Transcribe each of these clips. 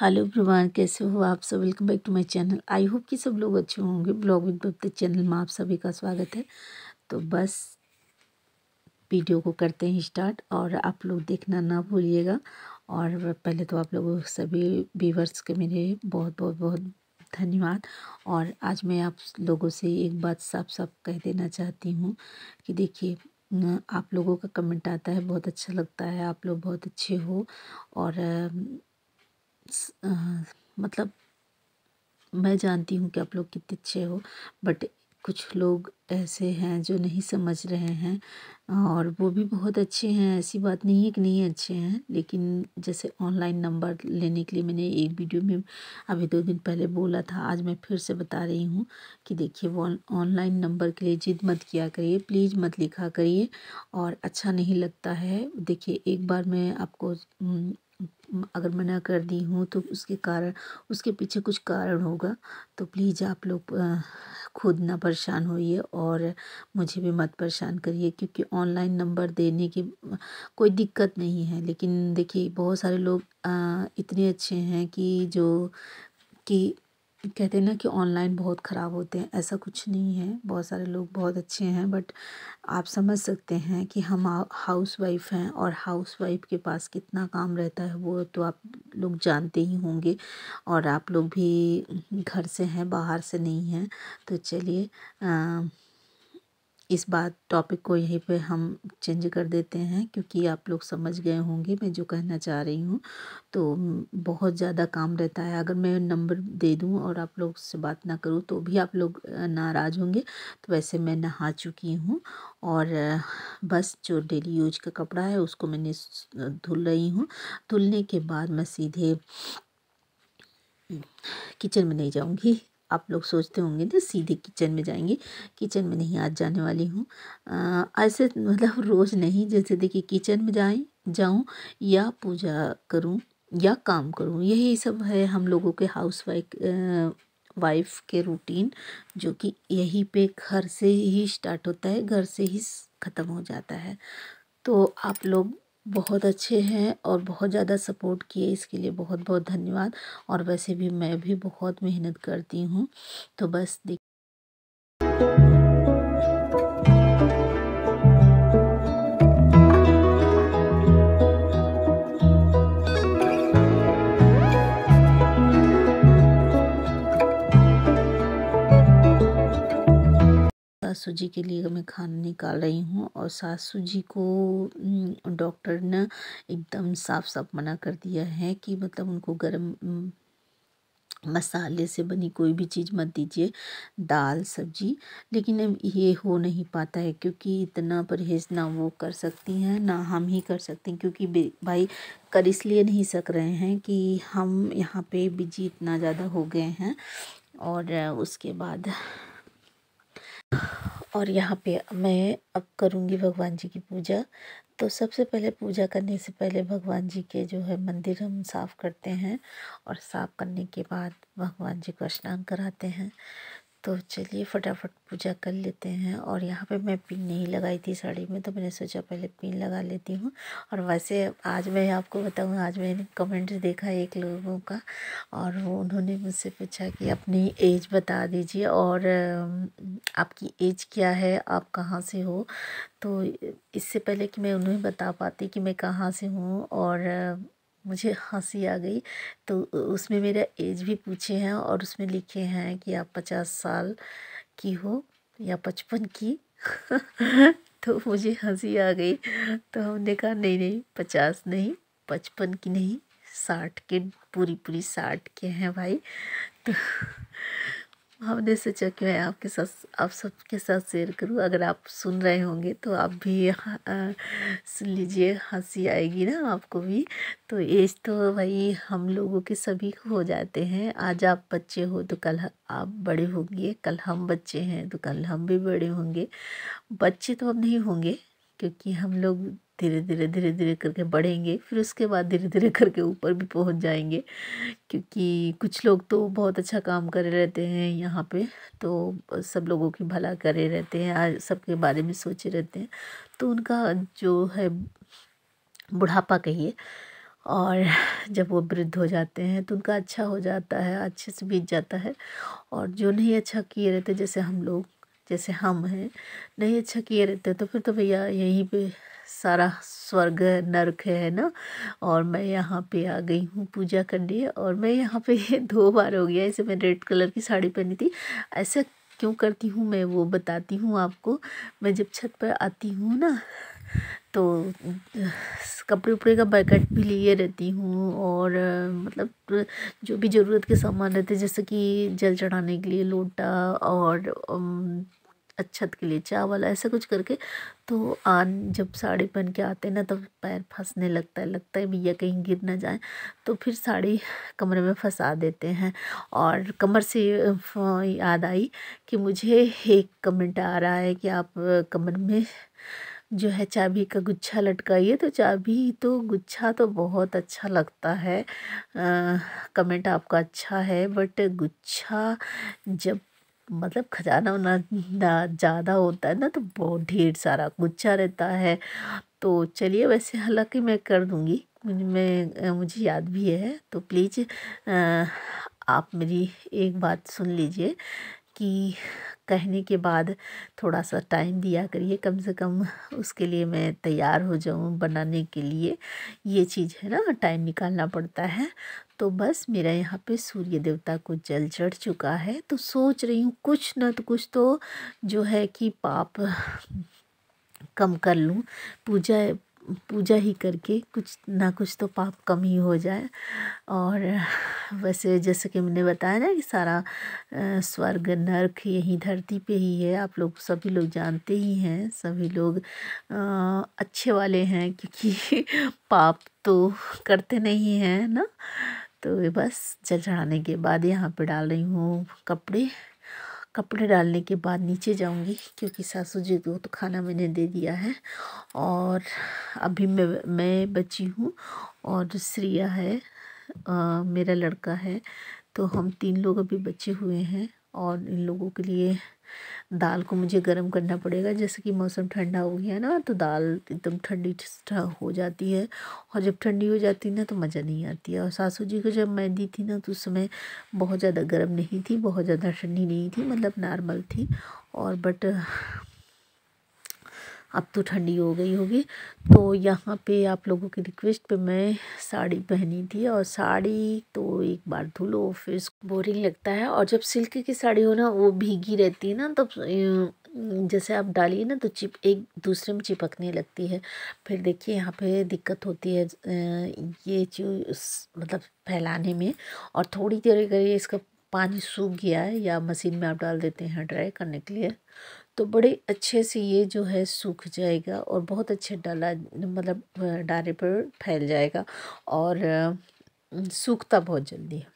hello ब्रवान कैसे हो आप सब welcome back to my channel I hope कि सब लोग अच्छे होंगे ब्लॉग विद बब्दे चैनल में आप सभी का स्वागत है तो बस वीडियो को करते हैं स्टार्ट और आप लोग देखना ना भूलिएगा और पहले तो आप लोगों सभी व्यूवर्स के मेरे बहुत बहुत बहुत धन्यवाद और आज मैं आप लोगों से एक बात साफ साफ कह देना चाहती हूँ कि देखिए आप लोगों का कमेंट आता है बहुत अच्छा लगता है आप लोग बहुत अच्छे हो और मतलब मैं जानती हूँ कि आप लोग कितने अच्छे हो बट कुछ लोग ऐसे हैं जो नहीं समझ रहे हैं और वो भी बहुत अच्छे हैं ऐसी बात नहीं है कि नहीं अच्छे हैं लेकिन जैसे ऑनलाइन नंबर लेने के लिए मैंने एक वीडियो में अभी दो दिन पहले बोला था आज मैं फिर से बता रही हूँ कि देखिए वो ऑनलाइन नंबर के लिए जिद मत किया करिए प्लीज़ मत लिखा करिए और अच्छा नहीं लगता है देखिए एक बार मैं आपको अगर मना कर दी हूँ तो उसके कारण उसके पीछे कुछ कारण होगा तो प्लीज़ आप लोग खुद ना परेशान होइए और मुझे भी मत परेशान करिए क्योंकि ऑनलाइन नंबर देने की कोई दिक्कत नहीं है लेकिन देखिए बहुत सारे लोग इतने अच्छे हैं कि जो कि कहते हैं ना कि ऑनलाइन बहुत ख़राब होते हैं ऐसा कुछ नहीं है बहुत सारे लोग बहुत अच्छे हैं बट आप समझ सकते हैं कि हम हाउस वाइफ हैं और हाउस वाइफ के पास कितना काम रहता है वो तो आप लोग जानते ही होंगे और आप लोग भी घर से हैं बाहर से नहीं हैं तो चलिए इस बात टॉपिक को यहीं पे हम चेंज कर देते हैं क्योंकि आप लोग समझ गए होंगे मैं जो कहना चाह रही हूँ तो बहुत ज़्यादा काम रहता है अगर मैं नंबर दे दूँ और आप लोग से बात ना करूँ तो भी आप लोग नाराज़ होंगे तो वैसे मैं नहा चुकी हूँ और बस जो डेली यूज का कपड़ा है उसको मैंने धुल रही हूँ धुलने के बाद मैं सीधे किचन हम्म, में नहीं जाऊँगी आप लोग सोचते होंगे ना सीधे किचन में जाएंगे किचन में नहीं आज जाने वाली हूँ ऐसे मतलब रोज़ नहीं जैसे देखिए किचन में जाए जाऊँ या पूजा करूँ या काम करूँ यही सब है हम लोगों के हाउस वाइफ वाइफ के रूटीन जो कि यहीं पे घर से ही स्टार्ट होता है घर से ही ख़त्म हो जाता है तो आप लोग बहुत अच्छे हैं और बहुत ज़्यादा सपोर्ट किए इसके लिए बहुत बहुत धन्यवाद और वैसे भी मैं भी बहुत मेहनत करती हूँ तो बस सासू जी के लिए मैं खाना निकाल रही हूँ और सासू जी को डॉक्टर ने एकदम साफ साफ मना कर दिया है कि मतलब उनको गर्म मसाले से बनी कोई भी चीज़ मत दीजिए दाल सब्जी लेकिन अब ये हो नहीं पाता है क्योंकि इतना परहेज ना वो कर सकती हैं ना हम ही कर सकते हैं क्योंकि भाई कर इसलिए नहीं सक रहे हैं कि हम यहाँ पे बिजी इतना ज़्यादा हो गए हैं और उसके बाद और यहाँ पे मैं अब करूँगी भगवान जी की पूजा तो सबसे पहले पूजा करने से पहले भगवान जी के जो है मंदिर हम साफ़ करते हैं और साफ़ करने के बाद भगवान जी को स्नान कराते हैं तो चलिए फटाफट पूजा कर लेते हैं और यहाँ पे मैं पिन नहीं लगाई थी साड़ी में तो मैंने सोचा पहले पिन लगा लेती हूँ और वैसे आज मैं आपको बताऊँ आज मैंने कमेंट्स देखा एक लोगों का और वो उन्होंने मुझसे पूछा कि अपनी एज बता दीजिए और आपकी एज क्या है आप कहाँ से हो तो इससे पहले कि मैं उन्हें बता पाती कि मैं कहाँ से हूँ और मुझे हंसी आ गई तो उसमें मेरा एज भी पूछे हैं और उसमें लिखे हैं कि आप पचास साल की हो या पचपन की तो मुझे हंसी आ गई तो हमने कहा नहीं नहीं पचास नहीं पचपन की नहीं साठ के पूरी पूरी साठ के हैं भाई तो हमने सोचा क्यों मैं आपके साथ आप सबके साथ शेयर करूं अगर आप सुन रहे होंगे तो आप भी सुन लीजिए हंसी आएगी ना आपको भी तो एज तो भाई हम लोगों के सभी को हो जाते हैं आज आप बच्चे हो तो कल आप बड़े होंगे कल हम बच्चे हैं तो कल हम भी बड़े होंगे बच्चे तो अब नहीं होंगे क्योंकि हम लोग धीरे धीरे धीरे धीरे करके बढ़ेंगे फिर उसके बाद धीरे धीरे करके ऊपर भी पहुंच जाएंगे क्योंकि कुछ लोग तो बहुत अच्छा काम करे रहते हैं यहाँ पे तो सब लोगों की भला करे रहते हैं आज सबके बारे में सोचे रहते हैं तो उनका जो है बुढ़ापा कहिए और जब वो वृद्ध हो जाते हैं तो उनका अच्छा हो जाता है अच्छे से बीत जाता है और जो नहीं अच्छा किए रहते जैसे हम लोग जैसे हम हैं नहीं अच्छा किए रहते तो फिर तो भैया यहीं पे सारा स्वर्ग नरक है ना और मैं यहाँ पे आ गई हूँ पूजा करने और मैं यहाँ पे दो बार हो गया इसे मैं रेड कलर की साड़ी पहनी थी ऐसा क्यों करती हूँ मैं वो बताती हूँ आपको मैं जब छत पर आती हूँ ना तो कपड़े उपड़े का बैकट भी लिए रहती हूँ और मतलब जो भी ज़रूरत के सामान रहते हैं जैसे कि जल चढ़ाने के लिए लोटा और अच्छत के लिए चावल ऐसा कुछ करके तो आन जब साड़ी पहन के आते हैं ना तो पैर फंसने लगता है लगता है भैया कहीं गिर ना जाए तो फिर साड़ी कमरे में फंसा देते हैं और कमर से याद आई कि मुझे एक कमेंट आ रहा है कि आप कमर में जो है चाबी का गुच्छा लटकाइए तो चाबी तो गुच्छा तो बहुत अच्छा लगता है आ, कमेंट आपका अच्छा है बट गुच्छा जब मतलब खजाना उना ज़्यादा होता है ना तो बहुत ढेर सारा गुच्छा रहता है तो चलिए वैसे हालांकि मैं कर दूँगी मैं मुझे याद भी है तो प्लीज़ आप मेरी एक बात सुन लीजिए कि कहने के बाद थोड़ा सा टाइम दिया करिए कम से कम उसके लिए मैं तैयार हो जाऊँ बनाने के लिए ये चीज़ है ना टाइम निकालना पड़ता है तो बस मेरा यहाँ पे सूर्य देवता को जल चढ़ चुका है तो सोच रही हूँ कुछ ना तो कुछ तो जो है कि पाप कम कर लूँ पूजा पूजा ही करके कुछ ना कुछ तो पाप कम ही हो जाए और वैसे जैसे कि मैंने बताया ना कि सारा स्वर्ग नर्क यहीं धरती पे ही है आप लोग सभी लोग जानते ही हैं सभी लोग आ, अच्छे वाले हैं क्योंकि पाप तो करते नहीं हैं ना तो बस जल चढ़ाने के बाद यहाँ पे डाल रही हूँ कपड़े कपड़े डालने के बाद नीचे जाऊंगी क्योंकि सासू जी को तो खाना मैंने दे दिया है और अभी मैं मैं बची हूँ और श्रिया है आ, मेरा लड़का है तो हम तीन लोग अभी बचे हुए हैं और इन लोगों के लिए दाल को मुझे गर्म करना पड़ेगा जैसे कि मौसम ठंडा हो गया ना तो दाल एकदम ठंडी हो जाती है और जब ठंडी हो जाती है ना तो मज़ा नहीं आती है और सासू जी को जब मैं दी थी ना तो उस समय बहुत ज़्यादा गर्म नहीं थी बहुत ज़्यादा ठंडी नहीं थी मतलब नॉर्मल थी और बट अब तो ठंडी हो गई होगी तो यहाँ पे आप लोगों की रिक्वेस्ट पे मैं साड़ी पहनी थी और साड़ी तो एक बार धुलो फिर बोरिंग लगता है और जब सिल्क की साड़ी हो ना वो भीगी रहती है ना तब तो जैसे आप डालिए ना तो चिप एक दूसरे में चिपकने लगती है फिर देखिए यहाँ पे दिक्कत होती है ये चीज मतलब फैलाने में और थोड़ी देर अगर इसका पानी सूख गया है या मशीन में आप डाल देते हैं ड्राई करने के लिए तो बड़े अच्छे से ये जो है सूख जाएगा और बहुत अच्छे डाला मतलब डारे पर फैल जाएगा और सूखता बहुत जल्दी है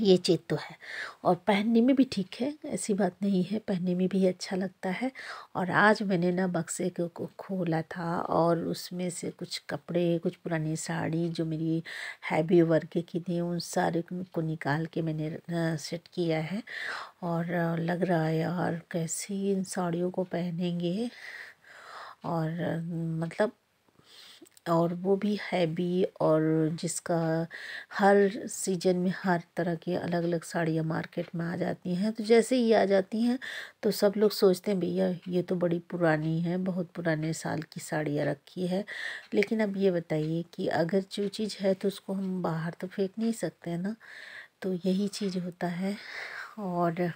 ये चीज़ तो है और पहनने में भी ठीक है ऐसी बात नहीं है पहनने में भी अच्छा लगता है और आज मैंने ना बक्से को खोला था और उसमें से कुछ कपड़े कुछ पुरानी साड़ी जो मेरी हैवी वर्क की थी उन सारे को निकाल के मैंने सेट किया है और लग रहा है यार कैसी इन साड़ियों को पहनेंगे और मतलब और वो भी हैवी और जिसका हर सीजन में हर तरह की अलग अलग साड़ियाँ मार्केट में आ जाती हैं तो जैसे ही आ जाती हैं तो सब लोग सोचते हैं भैया ये तो बड़ी पुरानी है बहुत पुराने साल की साड़ियाँ रखी है लेकिन अब ये बताइए कि अगर जो चीज़ है तो उसको हम बाहर तो फेंक नहीं सकते हैं ना तो यही चीज़ होता है और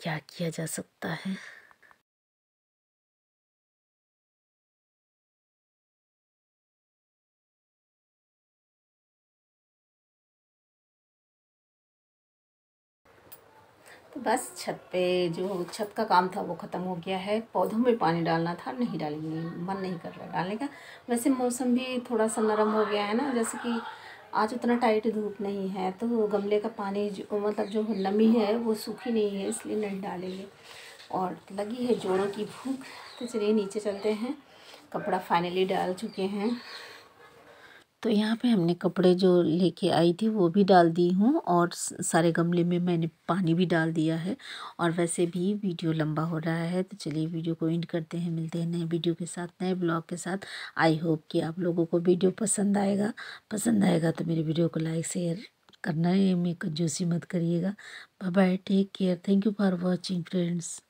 क्या किया जा सकता है तो बस छत पे जो छत का काम था वो ख़त्म हो गया है पौधों में पानी डालना था नहीं डालेंगे मन नहीं कर रहा डालने का वैसे मौसम भी थोड़ा सा नरम हो गया है ना जैसे कि आज उतना टाइट धूप नहीं है तो गमले का पानी जो मतलब जो नमी है वो सूखी नहीं है इसलिए नहीं डालेंगे और लगी है जोड़ों की भूख तो चलिए नीचे चलते हैं कपड़ा फाइनली डाल चुके हैं तो यहाँ पे हमने कपड़े जो लेके आई थी वो भी डाल दी हूँ और सारे गमले में मैंने पानी भी डाल दिया है और वैसे भी वीडियो लंबा हो रहा है तो चलिए वीडियो को एंड करते हैं मिलते हैं नए वीडियो के साथ नए ब्लॉग के साथ आई होप कि आप लोगों को वीडियो पसंद आएगा पसंद आएगा तो मेरे वीडियो को लाइक शेयर करना है में कंजूसी मत करिएगा bye take care thank you for watching friends